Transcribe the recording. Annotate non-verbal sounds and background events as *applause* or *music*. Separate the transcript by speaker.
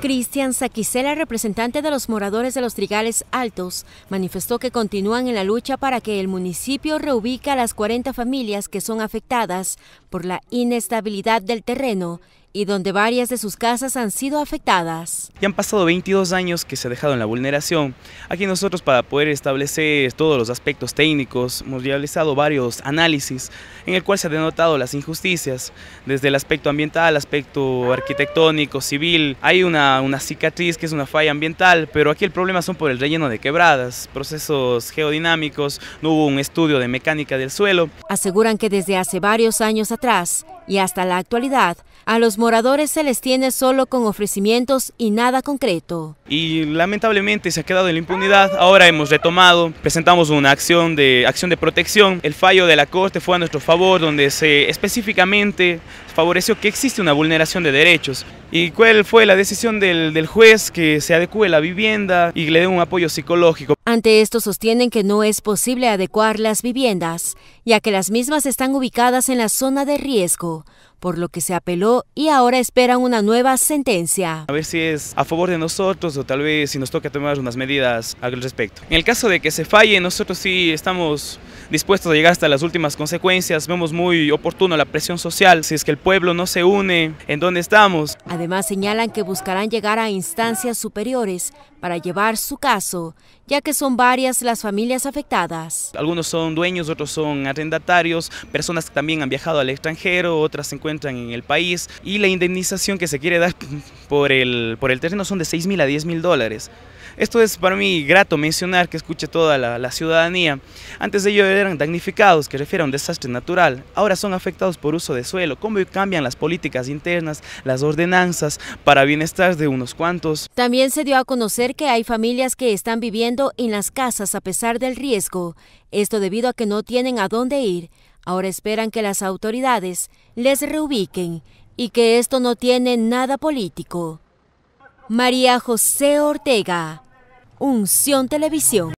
Speaker 1: Cristian Saquicela, representante de los moradores de los Trigales Altos, manifestó que continúan en la lucha para que el municipio reubique a las 40 familias que son afectadas por la inestabilidad del terreno y donde varias de sus casas han sido afectadas.
Speaker 2: Ya han pasado 22 años que se ha dejado en la vulneración. Aquí nosotros para poder establecer todos los aspectos técnicos hemos realizado varios análisis en el cual se han denotado las injusticias, desde el aspecto ambiental, aspecto arquitectónico, civil. Hay una, una cicatriz que es una falla ambiental, pero aquí el problema son por el relleno de quebradas, procesos geodinámicos, no hubo un estudio de mecánica del suelo.
Speaker 1: Aseguran que desde hace varios años atrás y hasta la actualidad a los moradores se les tiene solo con ofrecimientos y nada concreto.
Speaker 2: Y lamentablemente se ha quedado en la impunidad, ahora hemos retomado, presentamos una acción de, acción de protección, el fallo de la Corte fue a nuestro favor donde se específicamente favoreció que existe una vulneración de derechos. ¿Y cuál fue la decisión del, del juez que se adecue la vivienda y le dé un apoyo psicológico?
Speaker 1: Ante esto sostienen que no es posible adecuar las viviendas, ya que las mismas están ubicadas en la zona de riesgo, por lo que se apeló y ahora esperan una nueva sentencia.
Speaker 2: A ver si es a favor de nosotros o tal vez si nos toca tomar unas medidas al respecto. En el caso de que se falle, nosotros sí estamos dispuestos a llegar hasta las últimas consecuencias. Vemos muy oportuno la presión social, si es que el pueblo no se une, ¿en dónde estamos?
Speaker 1: Además señalan que buscarán llegar a instancias superiores para llevar su caso, ya que son varias las familias afectadas.
Speaker 2: Algunos son dueños, otros son arrendatarios, personas que también han viajado al extranjero, otras se encuentran en el país y la indemnización que se quiere dar *laughs* por el, por el terreno son de 6 mil a 10 mil dólares. Esto es para mí grato mencionar que escuche toda la, la ciudadanía. Antes de ello eran damnificados, que refiere a un desastre natural, ahora son afectados por uso de suelo, cómo cambian las políticas internas, las ordenanzas para bienestar de unos cuantos.
Speaker 1: También se dio a conocer que hay familias que están viviendo en las casas a pesar del riesgo, esto debido a que no tienen a dónde ir. Ahora esperan que las autoridades les reubiquen y que esto no tiene nada político. María José Ortega, Unción Televisión.